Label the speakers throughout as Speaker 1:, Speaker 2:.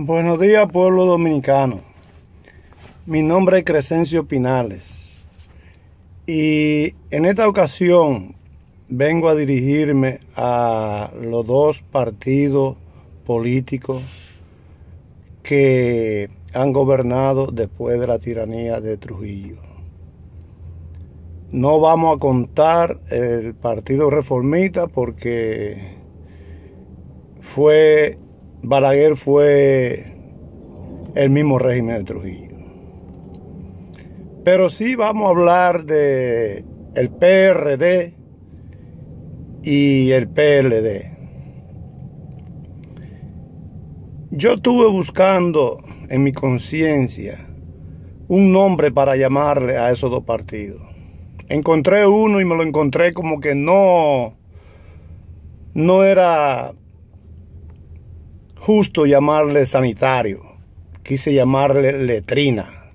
Speaker 1: Buenos días, pueblo dominicano. Mi nombre es Crescencio Pinales. Y en esta ocasión vengo a dirigirme a los dos partidos políticos que han gobernado después de la tiranía de Trujillo. No vamos a contar el Partido Reformista porque fue Balaguer fue el mismo régimen de Trujillo. Pero sí vamos a hablar de el PRD y el PLD. Yo estuve buscando en mi conciencia un nombre para llamarle a esos dos partidos. Encontré uno y me lo encontré como que no, no era justo llamarle sanitario, quise llamarle letrina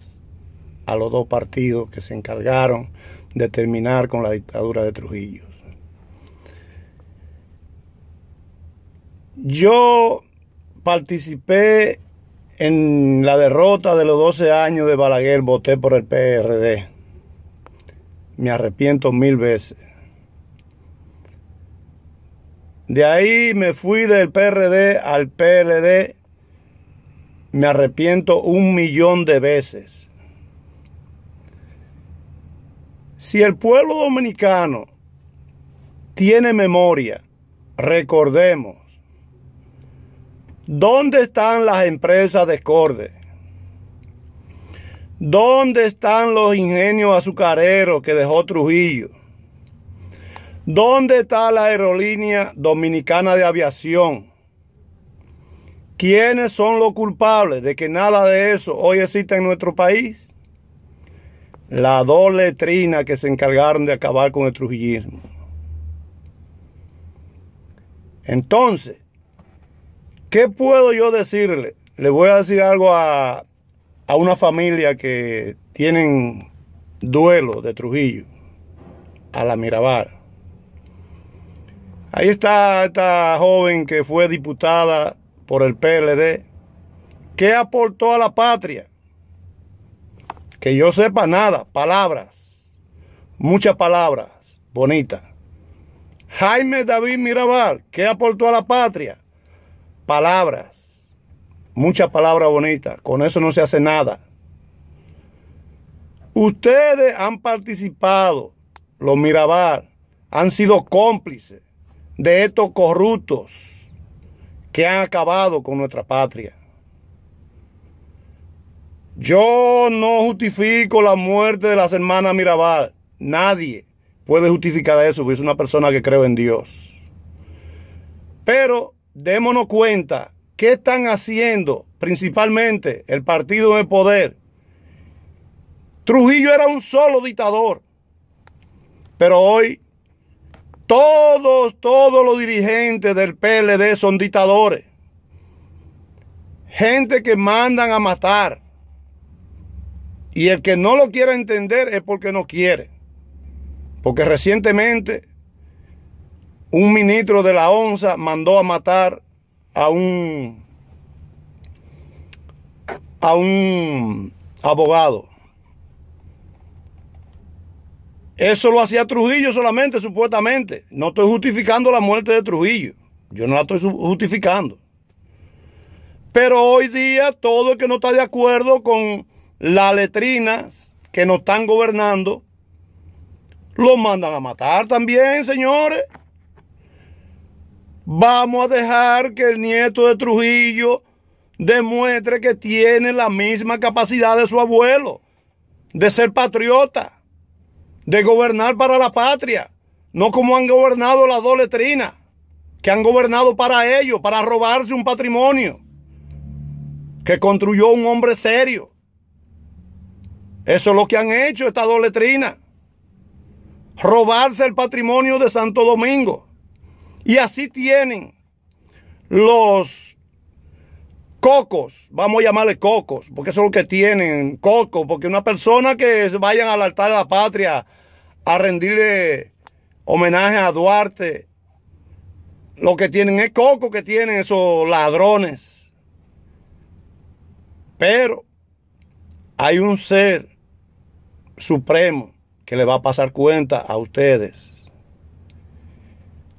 Speaker 1: a los dos partidos que se encargaron de terminar con la dictadura de Trujillo. Yo participé en la derrota de los 12 años de Balaguer, voté por el PRD. Me arrepiento mil veces. De ahí me fui del PRD al PLD. Me arrepiento un millón de veces. Si el pueblo dominicano tiene memoria, recordemos, ¿dónde están las empresas de Corde? ¿Dónde están los ingenios azucareros que dejó Trujillo? ¿Dónde está la aerolínea dominicana de aviación? ¿Quiénes son los culpables de que nada de eso hoy exista en nuestro país? Las dos letrinas que se encargaron de acabar con el trujillismo. Entonces, ¿qué puedo yo decirle? Le voy a decir algo a, a una familia que tienen duelo de Trujillo, a la Mirabal. Ahí está esta joven que fue diputada por el PLD. ¿Qué aportó a la patria? Que yo sepa nada, palabras, muchas palabras bonitas. Jaime David Mirabal, ¿qué aportó a la patria? Palabras, muchas palabras bonitas, con eso no se hace nada. Ustedes han participado, los Mirabal, han sido cómplices de estos corruptos que han acabado con nuestra patria. Yo no justifico la muerte de las hermanas Mirabal. Nadie puede justificar eso, porque es una persona que creo en Dios. Pero démonos cuenta qué están haciendo principalmente el partido de poder. Trujillo era un solo dictador, pero hoy todos, todos los dirigentes del PLD son dictadores. Gente que mandan a matar. Y el que no lo quiera entender es porque no quiere. Porque recientemente un ministro de la ONSA mandó a matar a un, a un abogado. Eso lo hacía Trujillo solamente, supuestamente. No estoy justificando la muerte de Trujillo. Yo no la estoy justificando. Pero hoy día todo el que no está de acuerdo con las letrinas que nos están gobernando, lo mandan a matar también, señores. Vamos a dejar que el nieto de Trujillo demuestre que tiene la misma capacidad de su abuelo de ser patriota de gobernar para la patria, no como han gobernado las dos letrinas, que han gobernado para ellos, para robarse un patrimonio que construyó un hombre serio. Eso es lo que han hecho estas dos letrinas. Robarse el patrimonio de Santo Domingo. Y así tienen los cocos, vamos a llamarle cocos, porque eso es lo que tienen, cocos, porque una persona que vayan al altar de la patria a rendirle homenaje a Duarte, lo que tienen es coco que tienen esos ladrones. Pero hay un ser supremo que le va a pasar cuenta a ustedes.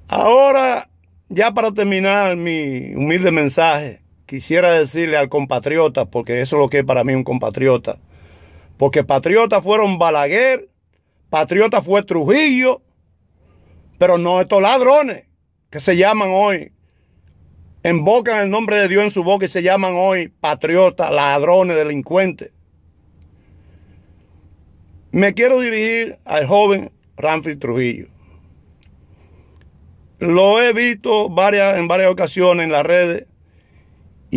Speaker 1: Ahora, ya para terminar mi humilde mensaje, quisiera decirle al compatriota, porque eso es lo que es para mí un compatriota, porque patriotas fueron Balaguer, patriota fue Trujillo, pero no estos ladrones que se llaman hoy, embocan el nombre de Dios en su boca y se llaman hoy patriotas, ladrones, delincuentes. Me quiero dirigir al joven Ramfil Trujillo. Lo he visto varias, en varias ocasiones en las redes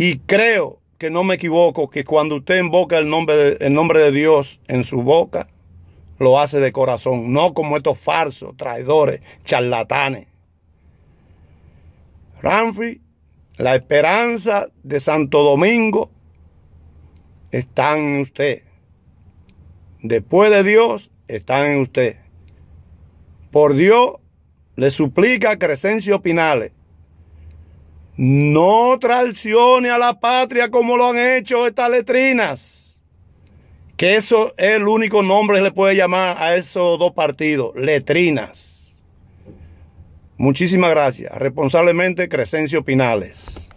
Speaker 1: y creo que no me equivoco, que cuando usted invoca el nombre, el nombre de Dios en su boca, lo hace de corazón, no como estos falsos, traidores, charlatanes. Ramfrey, la esperanza de Santo Domingo está en usted. Después de Dios, está en usted. Por Dios, le suplica a Crescencio Pinales no traicione a la patria como lo han hecho estas letrinas. Que eso es el único nombre que le puede llamar a esos dos partidos, letrinas. Muchísimas gracias. Responsablemente, Crescencio Pinales.